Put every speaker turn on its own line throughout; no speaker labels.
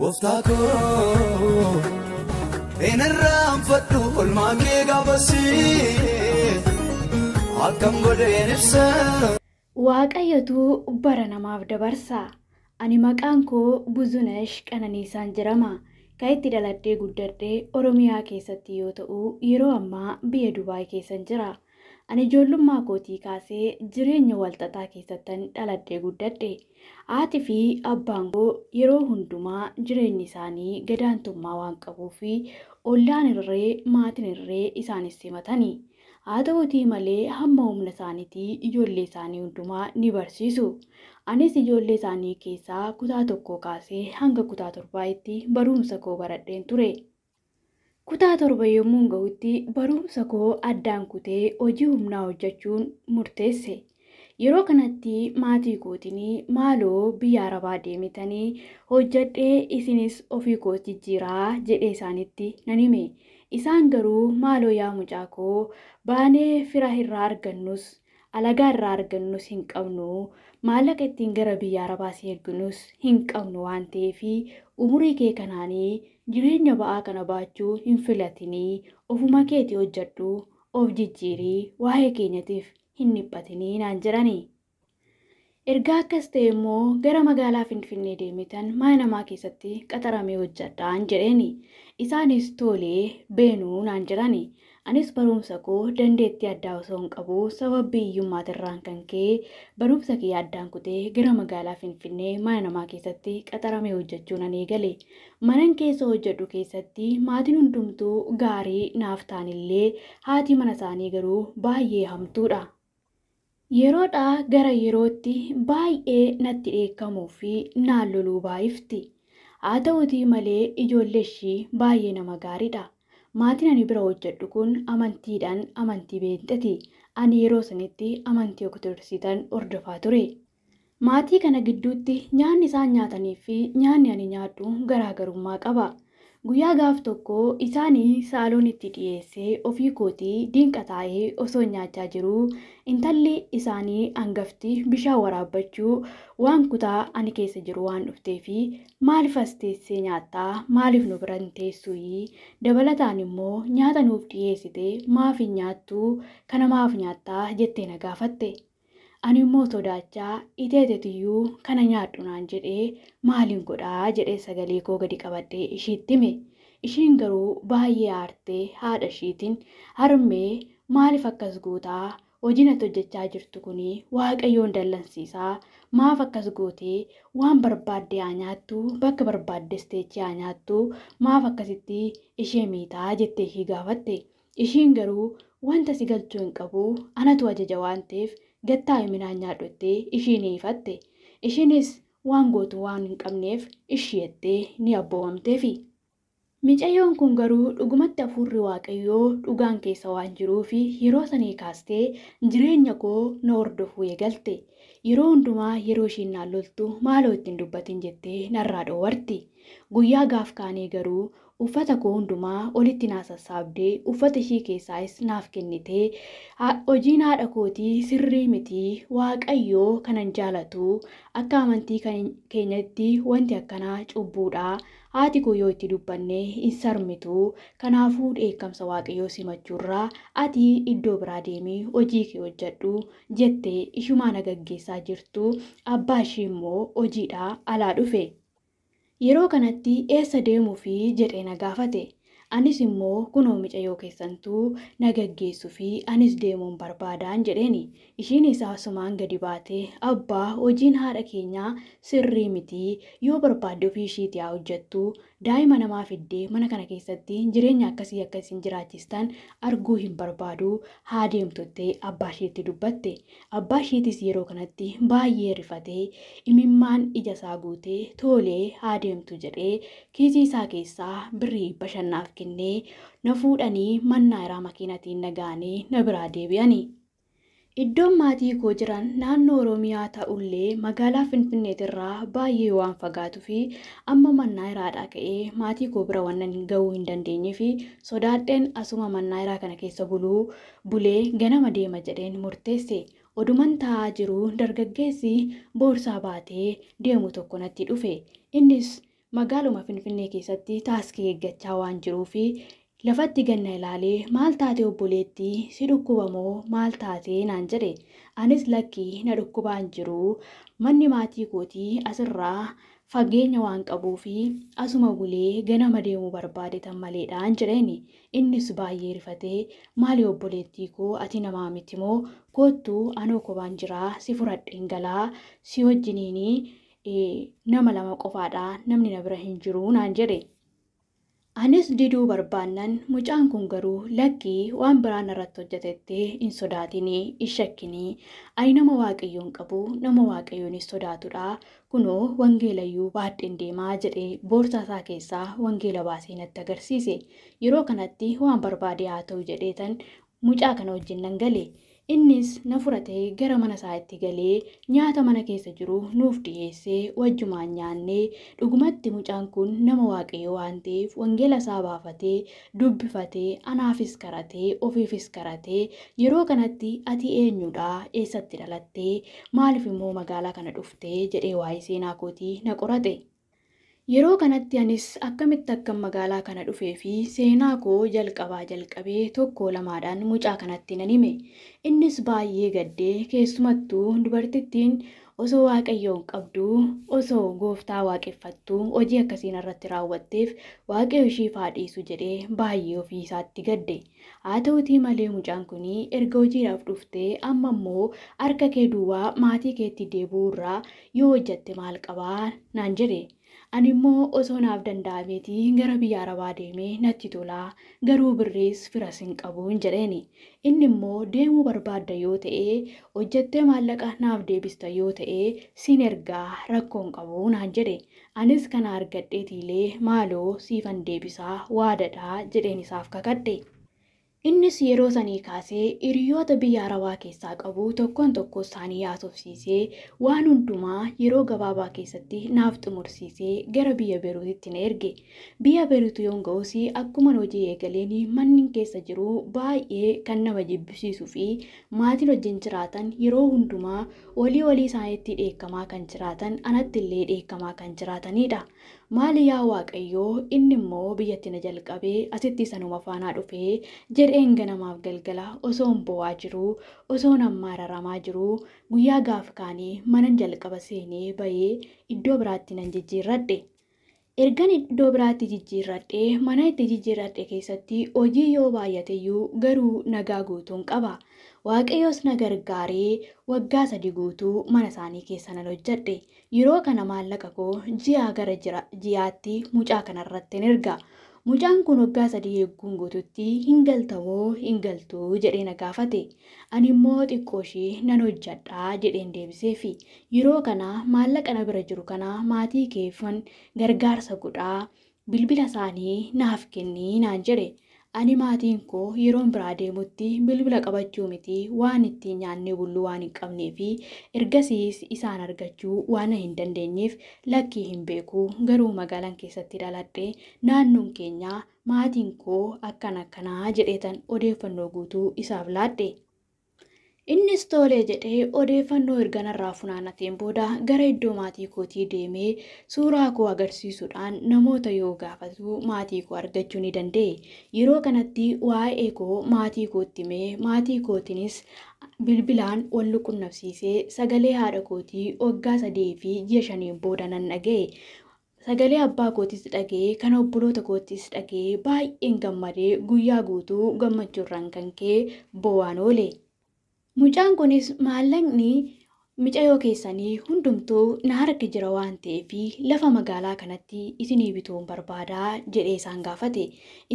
Gooftaa gaafasii Waaqayyotu bara namaaf dabarsa. Ani maqaan koo Buzunesh Qananiisaan jirama. Kan itti dhaladhee guddadhee Oromiyaa keessatti yoo ta'u, yeroo ammaa biyya Dubaay keessan jira. Ani ijoollummaa kootii kaasee jireenya walxaxaa keessattan dhaladhee guddadhe. Haati fi abbaan koo yeroo hundumaa jireenya isaanii gadaantummaa waan qabuufi ollaan irree maatiin irree isaanis simatani. Haa ta'uutii malee hamma humna isaaniitii ijoollee isaanii hundumaa ni barsiisu. Anis ijoollee isaanii keessaa kutaa tokkoo kaasee hanga kutaa torbaa'itti barumsa koo baradheen ture. Kutaa torba yommuu ga'utti barumsa koo addaan kutee hojii humnaa hojjechuun murteesse. Yeroo kanatti maatii kootiin maaloo biyya arabaa deemitanii hojjedhee isinis ofii koo jijjiiraa jedhee isaanitti nan hime. Isaan garuu maaloo yaa mucaa koo baanee fira irraa argannus alagaa irraa argannus hin qabnu maallaqa ittiin gara biyya arabaas eegganus hin qabnu waan ta'eef umurii kee kanaanii jireenya ba'aa kana baachuu hin filatinii ofuma keetii hojjedhu of jijjiirii waa'ee keenyatiif hin dhiphatinii naan jedhani. Ergaa akkas ta'e immoo gara magaalaa Finfinnee deemitan mana namaa keessatti qaxaramee hojjedhaan jedheeni. Isaanis tolee beenuu naan jedhani. Anis barumsa koo dandeettii addaa osoo hin qabu sababii hiyyummaatirraan kan ka'e barumsa kiyya addaan kutee gara magaalaa Finfinnee mana namaa keessatti qaxarame hojjechuun ani eegale. Manan keessa hojjedhu keessatti maatiin hundumtuu gaarii naaf taanillee haati mana isaanii garuu baay'ee hamtuudha. Yeroodhaa gara yerootti baay'ee natti dheekkamuu fi naan loluu baay'ifti. Haa ta'uutii malee ijoollee ishii baay'ee nama gaariidha. Maatiin ani bira hojjedhu kun amantiidhaan amantii beentati. Ani yeroo sanitti amantii ortodoksiitaan hordofaa ture. Maatii kana gidduutti nyaanni isaan nyaatanii fi nyaanni ani nyaadhu garaagarummaa qaba. Guyyaa gaaf tokko isaanii itti dhiyeessee ofii kootii diinqa taa'ee osoo nyaachaa jiru intalli isaanii hangafti bishaan waraabbachuu waan kutaa ani keessa jiru waan dhufteef maaliif as teessee nyaattaa maaliif nu biran teessuyii dabalataan immoo nyaata nuuf dhiyeessite maaf hin nyaattuu kana maaf nyaattaa jettee na gaafatte. Ani immoo sodaachaa iteetetiyyuu kana nyaadhu naan jedhee maaliin godhaa jedhee sagalee koo gadi qabadhee ishiitti hime. Ishiin garuu baay'ee aartee haadha ishiitiin harmee maaliif akkas guutaa hojiin ati hojjechaa jirtu kunii waaqayyoon dallansiisaa maaf akkas guutee waan barbaadde haa nyaattu bakka barbaaddes teechee haa nyaattu maaf akkasitti ishee miitaa jettee ishii gaafatte. Ishiin garuu wanta si galchuu hin qabu anatu ajaja waan gattaa midhaan nyaadhottee isheen ifatte ishiinis waan gootu waan hin qabneef isheettee ni abboowwamteefi. Micayyoon kun garuu dhugumatti afurri waaqayyoo dhugaan keessa waan jiruuf yeroo sanii kaastee jireenya koo na hordofuu eegalte yeroo hundumaa yeroo ishiin naan loltu maaloo ittiin dubbatin jettee narraa dhoowwarti guyyaa gaaf kaanii garuu uffata koo hundumaa olitti naa uffata ishii keessaas naaf kennite! hojiin haadha kootii sirrii mitii waaqayyoo kanan jaalatu akka amantii keenyatti wanti akkanaa cubbuudha haati koo yoo itti dubbanne hin sarmitu kanaafuu dheekkamsa waaqayyoo simachuurraa ati iddoo biraa deemii hojii kee hojjedhu jettee ishumaan gaggeessaa jirtu abbaa ishii immoo hojiidha alaa dhufe. Yeroo kanatti eessa deemuu fi jedhee na gaafate. Anis immoo kunoo yoo keessantu na fi anis deemuun barbaadaan jedheeni. isaa asumaan gadi baatee abbaa hojiin haadha keenyaa sirrii miti yoo barbaadde ofii ishiitii haa hojjattu daa'ima namaa fiddee mana kana keessatti jireenya akkasii akkasiin jiraachistaan arguu hin barbaadu haa deemtuttee abbaa isheetti dubbatte abbaa yeroo kanatti baay'ee rifatee imimmaan ija isaa guutee tolee haa deemtu jedhee kiisii isaa keessaa birrii bashannaaf kennee na fuudhanii mannaa irraa makiinatiin nagaanii na biraa deebi'ani. Iddoon maatii koo jiran naannoo Oromiyaa ta'ullee magaalaa Finfinneet baay'ee waan fagaatuu fi amma mannaa iraadhaa ka'ee maatii koo bira wannan gahuu hin dandeenye fi sodaadheen asuma mannaa iraa kana keessa buluu bulee ganama deema jedheen murteesse. Oduman taa'aa jiruu dargaggeessi boorsaa baatee deemu tokko natti dhufe. Innis magaaluma Finfinnee keessatti taaskii eeggachaa waan jiruu fi Lafatti ganna ilaalee maal taate obboleettii si dhukkuba moo maal taate naan jedhe anis lakkii na dhukkubaan jiru manni maatii kootii asirraa fageenya waan qabuu fi asuma bulee ganama deemuu barbaadetan maleedhaan jedheen innis baay'ee rifatee maali obboleettii koo ati namaa miti moo koottuu anoo kobaan jiraa si furadhin galaa si wajjiniin nama lama qofaadhaa namni na bira hin jiruu naan jedhe. Anis diduu barbaannan mucaan kun garuu lakkii waan biraan irratti hojjetettee hin sodaatinii hin shakkinii ani nama waaqayyoon qabu nama waaqayyoon hin sodaatudha kunoo wangeelayyuu baadheen deemaa jedhee boorsaa isaa keessaa wangeela baasee natti agarsiise yeroo kanatti waan barbaade haa ta'u jedheetan mucaa kana wajjin nan gale Innis na furatee gara mana itti galee nyaata mana keessa jiru nuuf dhiyeessee wajjumaan nyaannee dhugumatti mucaan kun nama waaqayyo waanteef wangeela isaa baafatee dubbifatee anaafis karatee ofiifis karatee yeroo kanatti ati eenyudhaa eessatti dhalattee maaliif immoo magaalaa kana dhuftee jedhee waa'ee seenaa kootii na qorate. Yeroo kanatti anis akkamitti akkan magaalaa kana dhufee fi seenaa koo jalqabaa jalqabee tokko lamaadhaan mucaa kanatti nan hime. Innis baay'ee gaddee keessumattuu dubartittiin osoo waaqayyoon qabdu osoo gooftaa waaqeffattuu hojii akkasiin irratti raawwatteef waaqayyoo ishii faadhiisu jedhe baay'ee ofii isaatti gadde. Haa ta'utii malee mucaan kuni erga hojiidhaaf dhuftee amma immoo harka kee duwwaa maatii keetti deebi'uu irraa yoo hojjatte maal qabaa naan jedhe. Ani immoo osoo naaf danda'a beetii gara biyya arabaa deemee natti tolaa garuu birriis firas hin qabuun jedheeni. Inni immoo deemuu barbaadda yoo ta'e hojjettee maallaqa naaf deebista yoo ta'e siin ergaa rakkoon qabu naan jedhe. Anis kana argadheetiilee maaloo siifan deebisaa waadadhaa jedheen isaaf kakadhe. Innis yeroo sanii kaasee hiriyoota biyya Arabaa keessaa qabu tokkoon tokko isaanii yaasofsiisee waan hundumaa yeroo gabaabaa keessatti naaf xumursiisee gara biyya Beeruutitti na erge. Biyya Beeruut yoon ga'us akkuman hojii eegaleen manni keessa jiru baay'ee kan nama jibbisiisuu fi maatiin hojiin jiraatan yeroo hundumaa walii walii isaaniitti dheekkamaa kan jiraatan anatti illee dheekkamaa kan jiraatanidha. maali yaa waaqayyoo inni immoo biyyatti na jalqabee asitti sanuma faanaa dhufee jedheen namaaf galgala osoon bo'aa jiruu osoon ammaa raramaa jiruu guyyaa gaafa kaanii manan jalqaba seenee ba'ee iddoo biraatti nan jijjiirradhe. Ergan iddoo biraatti jijjiirradhee mana itti jijjiirradhe keessatti hojii yoo baay'ateyyuu garuu nagaa guutuun qaba. waaqayyoos na gargaaree waggaa sadii guutuu mana isaanii keessa nan hojjedhe. Yeroo kana maallaqa koo ji'a gara ji'aatti mucaa kana irratti hin erga. Mucaan kun waggaa sadii eegguun guutuutti hin galtamoo hin galtuu jedhee na gaafate. Animmoo immoo xiqqoo ishee nan hojjedhaa hin deebiseefi yeroo kana maallaqa na bira jiru kana maatii keeffan gargaarsa godhaa bilbila isaanii naaf kenni naan jedhe. Ani maatiin koo yeroon biraa deemutti bilbila qabachuu miti waan itti nyaannee bullu waan hin qabnee fi ergasiis isaan argachuu waan hin dandeenyeef lakkii hin beeku garuu magaalan keessatti dhaladhee naannoon keenya maatiin koo akkan akkanaa jedhetan odeeffannoo guutuu isaaf laadhe. Innis tolee jedhee odeeffannoo erganarraa funaanateen booda gara iddoo maatii kootii deemee suuraa koo agarsiisuudhaan namoota yoo gaafatu maatii koo argachuu ni danda'e. Yeroo kanatti waa'ee koo maatii kootti himee maatii kootiinis bilbilaan wal quunnamsiisee sagalee haadha kootii waggaa sadii fi ji'a shaniin booda nan dhaga'e. Sagalee abbaa kootiis dhagee kan obboloota kootis dhaga'ee baay'een gammadee guyyaa guutuu gammachuurraan kan ka'e boo'aan oole. Mucaan kunis maallaqni mucayyoo keessanii hundumtuu na harka jira waan ta'eef lafa magaalaa kanatti isinii bituun barbaadaa jedhee isaan gaafate.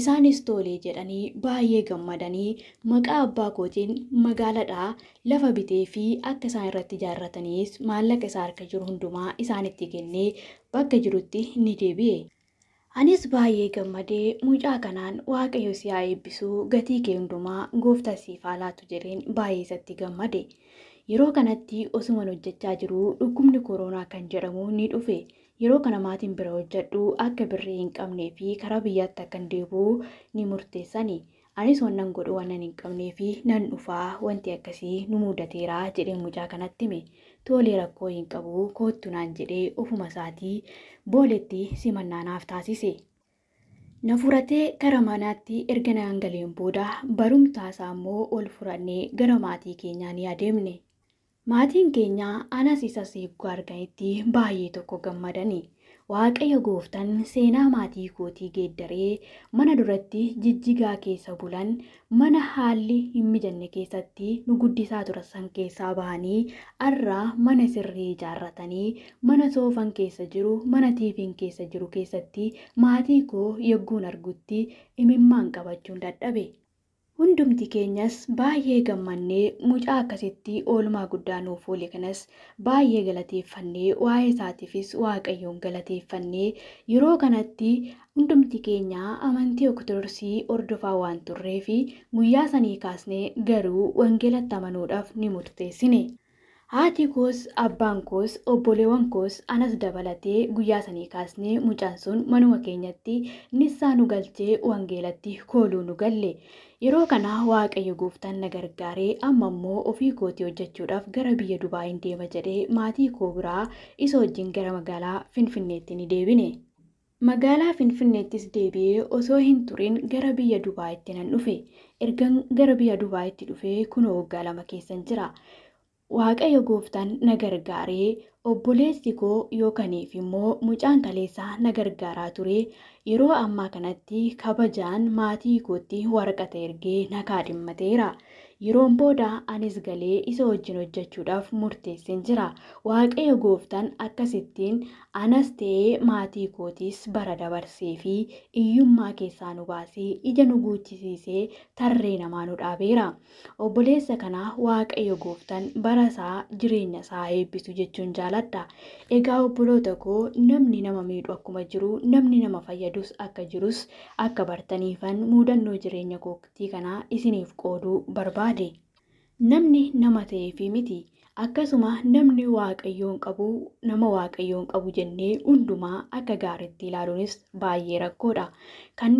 Isaanis tolee jedhanii baay'ee gammadanii maqaa abbaa kootiin magaaladha. lafa bitee fi akka isaan irratti ijaarratanis maallaqa isaa harka jiru hundumaa isaan itti kennee bakka jirutti ni deebi'e. Anis baay'ee gammadee mucaa kanaan waaqayyo si haa eebbisuu gatii kee hundumaa gooftaa siif haa jedheen baay'ee isatti gammade. Yeroo kanatti osuman hojjechaa jiruu dhukkubni koronaa kan jedhamu ni dhufe. Yeroo kana maatiin bira hojjedhu akka birrii hin qabnee fi karaa biyyatti akka hin deebi'u ni murteessani. Anis waan godhu waan hin qabnee fi nan dhufaa wanti akkasii nu mudateera jedheen mucaa kanatti hime tolee rakkoo hin qabu koottu naan jedhee ofuma isaatii booletti simannaanaaf taasise. Na furatee gara manaatti erga naan galeen booda barumtaasaa immoo ol furannee gara maatii keenyaa ni adeemne. Maatiin keenya anas isas eegguu arganitti baay'ee tokko gammadani. Waaqayyo gooftan seenaa maatii kootii geeddaree mana duratti jijjigaa keessa bulan mana haalli hin mijanne keessatti nu guddisaa turan san keessaa bahanii arraa mana sirrii ijaarratanii mana soofan keessa jiru mana tiiviin keessa jiru keessatti maatii koo yegguun argutti imimmaan qabachuun dadhabe. Hundumti keenyas baay'ee gammannee mucaa akkasitti oolmaa guddaa nuuf oole kanas baay'ee galateeffannee waa'ee isaatiifis waaqayyoon galateeffannee yeroo kanatti hundumti keenya amantii Ortodoksii hordofaa waan turree fi guyyaa sanii kaasnee garuu wangeelatti amanuudhaaf ni murteessine. Haati koos abbaan koos obboleewwan koos anas dabalatee guyyaa sanii kaasnee mucaan sun manuma keenyatti nissaa nu galchee wangeelatti kooluu nu galle. Yeroo kana waaqayyo gooftaan na gargaaree amma immoo ofii kootii hojjechuudhaaf gara biyya Dubaa hin deema jedhee maatii koo biraa isa wajjin gara magaalaa Finfinneetti ni deebine. Magaalaa Finfinneettis deebi'ee osoo hin turiin gara biyya dubaa itti nan dhufe. Ergan gara biyya Dubaayitti dhufee kunoo waggaa lama keessan jira. waaqayyo gooftan na gargaaree obboleessi koo yookaniif immoo mucaan kaleessaa na gargaaraa ture yeroo ammaa kanatti kabajaan maatii kootti warqata ergee na kaadhimmateera. Yeroon booda anis galee isa wajjin hojjechuudhaaf murteesseen jira. Waaqayyo gooftaan akkasittiin anas ta'ee maatii kootiis bara dabarsee fi hiyyummaa keessaa nu baasee ija nu guuchisiisee tarree namaa nu dhaabeera. Obboleessa kanaa waaqayyo gooftaan bara isaa jireenya isaa eebbisu jechuun jaaladha. Egaa obboloota koo namni nama miidhu akkuma jiru namni nama fayyaduus akka jirus akka bartaniifan mudannoo jireenya kooktii kanaa isiniif qooduu barbaada. barbaade namni nama ta'ee fi miti akkasuma namni waaqayyoon qabu nama waaqayyoon qabu jennee hundumaa akka gaariitti ilaaluunis baay'ee rakkoodha kan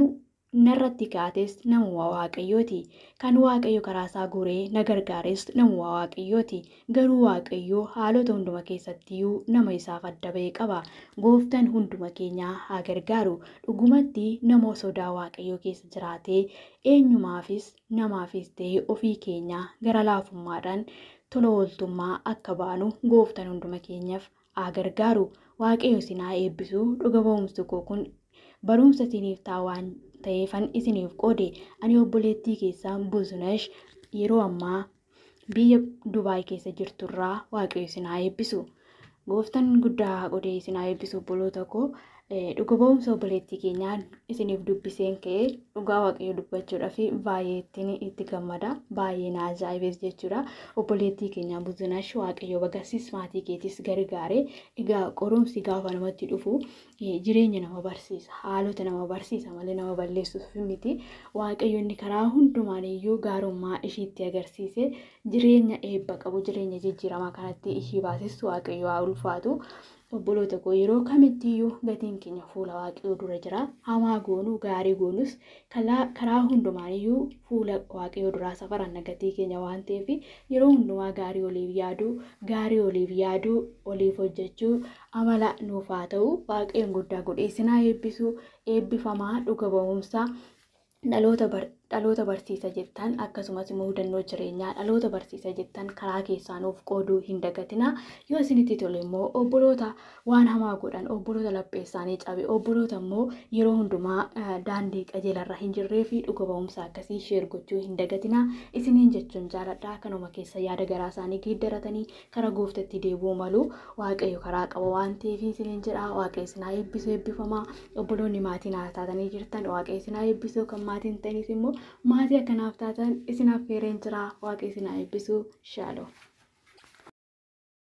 narratti kaates namuma waaqayyooti. Kan waaqayyo karaasaa goree na gargaares namuma waaqayyooti. Garuu waaqayyoo haalota hunduma keessattiyyuu nama isaaf adda ba'e qaba. Gooftaan hunduma keenyaa haa gargaaru. Dhugumatti nama sodaa waaqayyoo keessa jiraate eenyumaafis namaafis ta'ee ofii keenyaa gara laafumaadhaan tola ooltummaa akka baanu gooftan hunduma keenyaaf haa gargaaru. Waaqayyo isin haa eebbisu. Dhuga ba'umsi kun barumsa isiniif ta'aa waan ta'eefan isiniif qoode ani obboleettii keessaa Buzunash yeroo ammaa biyya Dubaay keessa jirturraa waaqayyo isin haa eebbisu. Gooftan guddaa haa qodee isin haa eebbisu obboloota koo. Eh, dhuga ba'umsa obboleettii keenyaan isiniif dubbiseen ka'ee dhugaa waaqayyoo dubbachuudhaa baay'ee ittiin itti gammada. Baay'ee na ajaa'ibes jechuudha. Obboleettii keenyaa buzinash waaqayyoo bagarsiis maatii keetis gargaare. Egaa qorumsi gaafa namatti dhufu eh, jireenya nama barsiisa. Haalota nama barsiisa malee nama balleessuuf miti. Waaqayyo inni karaa hundumaan iyyuu gaarummaa ishiitti agarsiise jireenya eebba qabu jireenya jijjiramaa kanatti ishii baasis waaqayyo haa ulfaatu. Obboloota koo yeroo iyyuu gatiin keenya fuula waaqayyoo dura jira. Hamaa goonuu gaarii goonuus karaa iyyuu fuula waaqayyoo duraa safaranna gatii keenya waan ta'eef yeroo hundumaa gaarii oliif yaaduu, gaarii oliif yaaduu, oliif hojjechuu amala nuuf haa ta'u. guddaa godheessinaa eebbisuu, eebbifamaa, dhuga ba'umsaa, dhaloota bara dhaloota barsiisa jettan akkasumas immoo hudannoo jireenyaa dhaloota barsiisa jettan karaa keessaanuuf qooduu hin dagatinaa yoo isinitti tole immoo obboloota waan hamaa godhan obboloota lapheessaanii cabe obboloota immoo yeroo hundumaa eh, daandii qajeelarra hin jirree fi dhuga ba'umsa akkasii sheer gochuu hin dagatinaa isiniin jechuun jaaladhaa kanuma keessa yaada garaa isaanii geeddaratanii karaa gooftatti deebi'uu malu waaqayyo karaa qaba waan ta'eef isiniin jedha waaqessinaa eebbisu eebbifamaa obboloonni maatiin haasatanii jirtan waaqessinaa maatii akkanaaf taatan isin affeereen jiraa waaqni isin haa eebbisuu shaaloo.